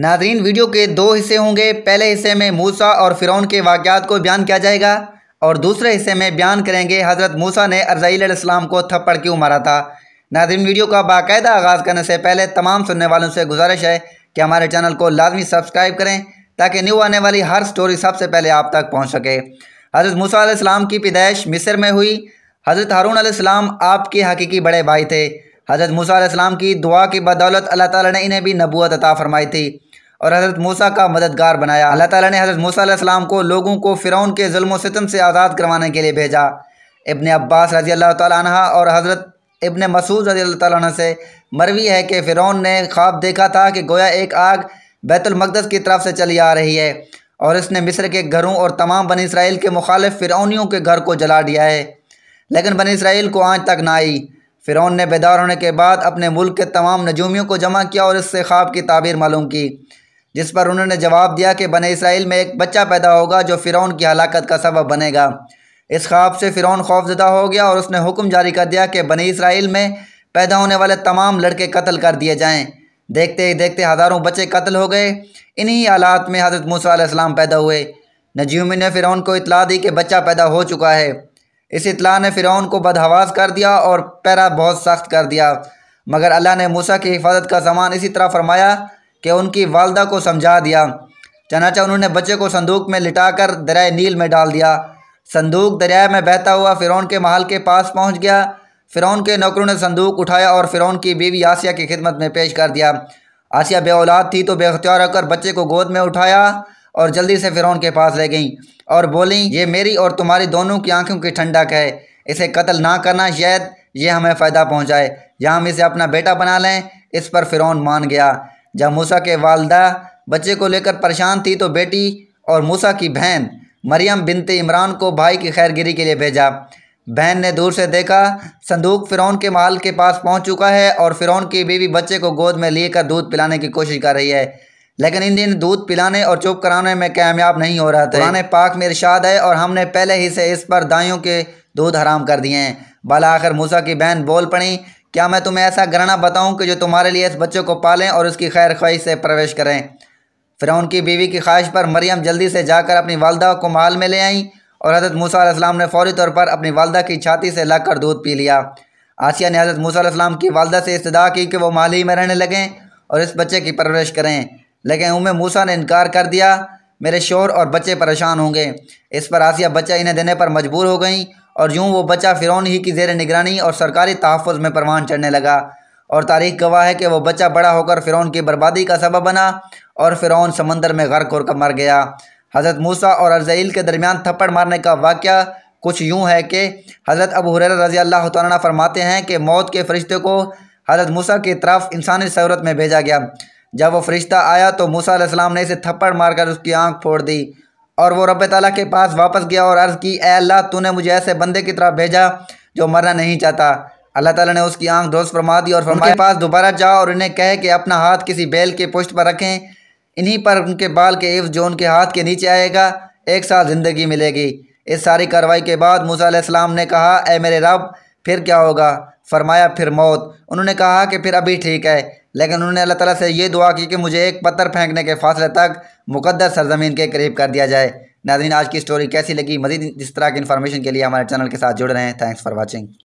नाजरीन वीडियो के दो हिस्से होंगे पहले हिस्से में मूसा और फ़िरौन के वाक़ात को बयान किया जाएगा और दूसरे हिस्से में बयान करेंगे हज़रत मूसा ने अर्ज़ीम को थप्पड़ क्यों मारा था नाजरीन वीडियो का बाकायदा आगाज़ करने से पहले तमाम सुनने वालों से गुजारिश है कि हमारे चैनल को लाजमी सब्सक्राइब करें ताकि न्यू आने वाली हर स्टोरी सबसे पहले आप तक पहुँच सके हज़रत मूसा की पैदाइश मिस्र में हुई हज़रत हारून आपके हकीकी बड़े भाई थे हज़रत मूसा की दुआ की बदौलत अल्लाह ताली ने इन्हें भी नबूत अता फरमाई थी और हज़रत मूसा का मददगार बनाया अल्लाह ताला ने हज़रत मूसा को लोगों को फ़िरौन के जुल्म सितम से आज़ाद करवाने के लिए भेजा इबन अब्बास रजी अल्लाह तह और हज़रत इबन मसूद रजी अल्लाह से मरवी है कि फ़िरौन ने ख्वाब देखा था कि गोया एक आग बैतुलमक़दस की तरफ से चली आ रही है और इसने मिस्र के घरों और तमाम बन इसराइल के मुखालफ फ़िरौनियों के घर को जला दिया है लेकिन बन इसराइल को आज तक ना आई फ़िरौन ने बेदार होने के बाद अपने मुल्क के तमाम नजूमियों को जमा किया और इससे ख्वाब की ताबीर मालूम की जिस पर उन्होंने जवाब दिया कि बने इसराइल में एक बच्चा पैदा होगा जो फ़िरौन की हलाकत का सबब बनेगा इस ख्वाब से फ़िरौन खौफजदा हो गया और उसने हुक्म जारी कर दिया कि बने इसराइल में पैदा होने वाले तमाम लड़के कत्ल कर दिए जाएँ देखते ही देखते हज़ारों बच्चे कत्ल हो गए इन्हीं हालात में हज़रत मूसम पैदा हुए नजीमी ने फ़िरौन को इतला दी कि बच्चा पैदा हो चुका है इस इतला ने फ़िरौन को बदहवास कर दिया और पैरा बहुत सख्त कर दिया मगर अल्लाह ने मूसा की हिफाजत का सामान इसी तरह फरमाया कि उनकी वालदा को समझा दिया चनाचा उन्होंने बच्चे को संदूक में लिटाकर दरिया नील में डाल दिया संदूक दरिया में बहता हुआ फ़िरौन के महल के पास पहुँच गया फ़िरौन के नौकरों ने संदूक उठाया और फ़िरौन की बीवी आसिया की खिदमत में पेश कर दिया आसिया बेऔलाद थी तो बेख्तियार होकर बच्चे को गोद में उठाया और जल्दी से फ़िरौन के पास ले गईं और बोली ये मेरी और तुम्हारी दोनों की आंखों की ठंडक है इसे कत्ल ना करना शायद ये हमें फ़ायदा पहुँचाए या हम इसे अपना बेटा बना लें इस पर फ़िरौन मान गया जब मूसा के वालदा बच्चे को लेकर परेशान थी तो बेटी और मूसा की बहन मरियम बिनते इमरान को भाई की खैरगिरी के लिए भेजा बहन ने दूर से देखा संदूक फ़िरौन के माल के पास पहुंच चुका है और फ़िरौन की बीवी बच्चे को गोद में लिए कर दूध पिलाने की कोशिश कर रही है लेकिन इन दिन दूध पिलाने और चुप कराने में कामयाब नहीं हो रहा था पुराने पाक में इरशाद है और हमने पहले ही से इस पर दाइयों के दूध हराम कर दिए हैं भला आखिर मूसा की बहन बोल पड़ी क्या मैं तुम्हें ऐसा घराना बताऊं कि जो तुम्हारे लिए इस बच्चे को पालें और उसकी खैर ख्वाहिश से प्रवेश करें फिर उनकी बीवी की ख्वाहिश पर मरियम जल्दी से जाकर अपनी वालदा को माल में ले आईं और हज़रत मूसा अलैहिस्सलाम ने फौरी तौर पर अपनी वालदा की छाती से लाकर दूध पी लिया आसिया ने हज़रत मूसा अलैहिस्सलाम की वालदा से इस्तः की कि वो माल ही में रहने लगें और इस बच्चे की परवरिश करें लेकिन उम मूसा ने इनकार कर दिया मेरे शोर और बच्चे परेशान होंगे इस पर आसिया बच्चा इन्हें देने पर मजबूर हो गई और यूँ वो बच्चा फ़िरौन ही की जेर निगरानी और सरकारी तहफ़ में परवान चढ़ने लगा और तारीख गवाह है कि वह बच्चा बड़ा होकर फ़िरौन की बर्बादी का सबब बना और फ़िरौन समंदर में गर्क होकर मर गया हज़रत मूसा और अर्ज़ैल के दरमियान थप्पड़ मारने का वाक्य कुछ यूँ है कि हज़रत अबू हुरर रज़ी अल्लाह तला फरमाते हैं कि मौत के फ़रिश्ते को हज़रत मूसा की तरफ इंसानी सूरत में भेजा गया जब वह फ़रिश्ता आया तो मूसा ने इसे थप्पड़ मारकर उसकी आँख फोड़ दी और वो रब तला के पास वापस गया और अर्ज़ की ए अल्लाह तूने मुझे ऐसे बंदे की तरह भेजा जो मरना नहीं चाहता अल्लाह ताला ने उसकी आंख दोस्त फरमा दी और फरमाए पास दोबारा जाओ और इन्हें कहे कि अपना हाथ किसी बैल के पुष्ट पर रखें इन्हीं पर उनके बाल के इफ़ जो उनके हाथ के नीचे आएगा एक साल ज़िंदगी मिलेगी इस सारी कार्रवाई के बाद मूसा ने कहा ए मेरे रब फिर क्या होगा फरमाया फिर मौत उन्होंने कहा कि फिर अभी ठीक है लेकिन उन्होंने अल्लाह तला से ये दुआ की कि मुझे एक पत्थर फेंकने के फासले तक मुकदस सरजमीन के करीब कर दिया जाए नाजरीन आज की स्टोरी कैसी लगी मजीद इस तरह की इन्फॉर्मेशन के लिए हमारे चैनल के साथ जुड़ रहे हैं थैंक्स फॉर वॉचिंग